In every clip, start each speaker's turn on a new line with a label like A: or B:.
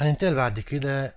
A: هننتقل بعد كده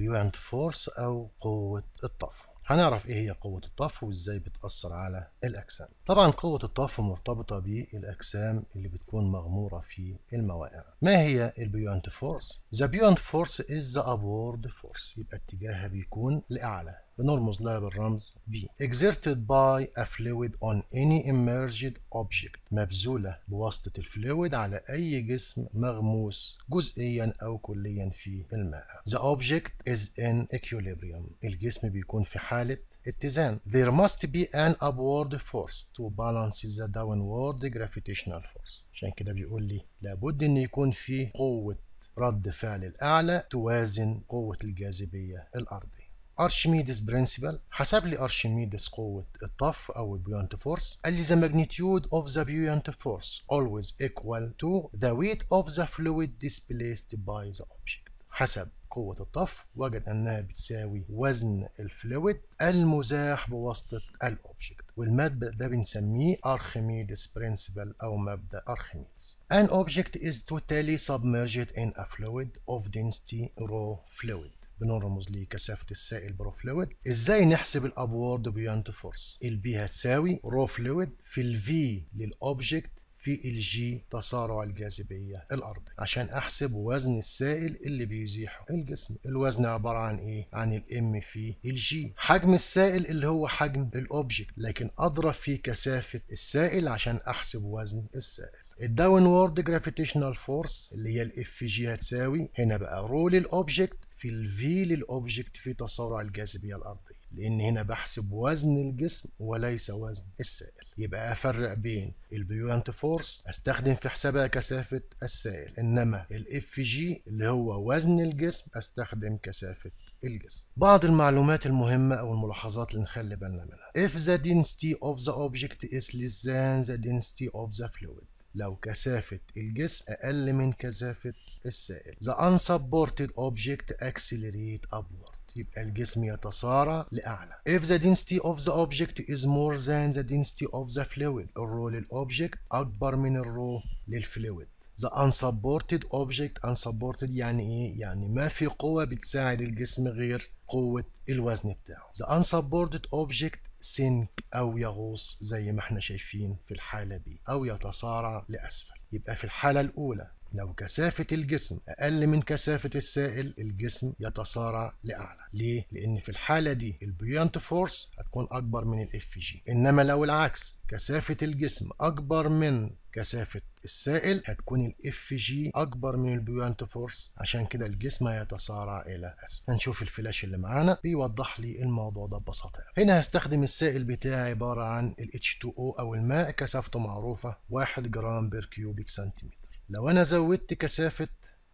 A: اند فورس او قوه الطفو هنعرف ايه هي قوة الطفو وازاي بتأثر على الأجسام. طبعا قوة الطفو مرتبطة بالأجسام اللي بتكون مغمورة في الموائع. ما هي اند فورس؟ بيو اند فورس is the upward فورس يبقى اتجاهها بيكون لأعلى بنرمز لها بالرمز B exerted by a fluid on any emerged object مبذولة بواسطة الفلويد على أي جسم مغموس جزئيا أو كليا في الماء the object is in equilibrium الجسم بيكون في حالة اتزان there must be an upward force to balance the downward gravitational force عشان كده بيقول لي لابد ان يكون في قوة رد فعل الأعلى توازن قوة الجاذبية الأرضية ارشميدس برنسبل حسب لي ارشميدس قوه الطف او البيونت فورس قال لي the magnitude of the buoyant force always equal to the weight of the fluid displaced by the object حسب قوة الطف وجد أنها بتساوي وزن الفلويد المزاح بواسطة الأوبجكت والمبدأ ده بنسميه أرخميدس برنسبل أو مبدأ أرخميدس An object is totally submerged in a fluid of density rho fluid بنرمز لكثافة السائل برو فلويد ازاي نحسب الابورد بيونت فورس البي هتساوي رو فلويد في الفي للاوبجكت في الجي تسارع الجاذبية الأرضي عشان أحسب وزن السائل اللي بيزيحه الجسم الوزن عبارة عن إيه؟ عن الام في الجي حجم السائل اللي هو حجم الأوبجكت لكن أضرب فيه كثافة السائل عشان أحسب وزن السائل الداون وورد جرافيتيشنال فورس اللي هي الاف جي هتساوي هنا بقى رو الاوبجكت في الفيل الاوبجكت في تسارع الجاذبيه الارضيه لان هنا بحسب وزن الجسم وليس وزن السائل يبقى افرق بين البيوانت فورس استخدم في حسابها كثافه السائل انما الاف جي اللي هو وزن الجسم استخدم كثافه الجسم بعض المعلومات المهمة أو الملاحظات اللي نخلي بالنا منها If the density of the object is less than the density of the fluid لو كثافة الجسم أقل من كثافة السائل The unsupported object accelerate upward يبقى الجسم يتصارع لأعلى if the density of the object is more than the density of the fluid الرو للأوبجيكت أكبر من الرو للفلويد the unsupported object unsupported يعني ايه يعني ما في قوه بتساعد الجسم غير قوه الوزن بتاعه the unsupported object سنك أو يغوص زي ما احنا شايفين في الحالة دي أو يتصارع لأسفل يبقى في الحالة الأولى لو كثافة الجسم أقل من كثافة السائل الجسم يتصارع لأعلى ليه؟ لأن في الحالة دي البيانت فورس هتكون أكبر من الاف جي إنما لو العكس كثافة الجسم أكبر من كثافة السائل هتكون الاف جي اكبر من البيونت فورس عشان كده الجسم هيتصارع الى اسفل هنشوف الفلاش اللي معانا بيوضح لي الموضوع ده ببساطه هنا هستخدم السائل بتاعي عباره عن ال H2O او الماء كثافته معروفه 1 جرام بير كيوبيك سنتيمتر لو انا زودت كثافه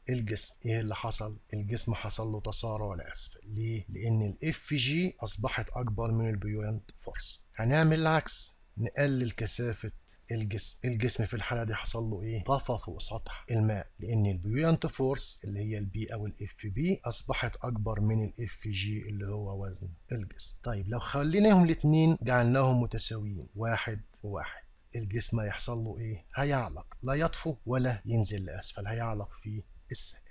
A: الجسم ايه اللي حصل الجسم حصل له تسارع لاسفل ليه لان الاف جي اصبحت اكبر من البيوينت فورس هنعمل العكس نقلل كثافه الجسم الجسم في الحاله دي حصل له ايه طفى فوق سطح الماء لان البيوينت فورس اللي هي البي او الاف بي اصبحت اكبر من الاف جي اللي هو وزن الجسم طيب لو خليناهم الاثنين جعلناهم متساويين واحد وواحد الجسم هيحصل له ايه هيعلق لا يطفو ولا ينزل لاسفل هيعلق في السجن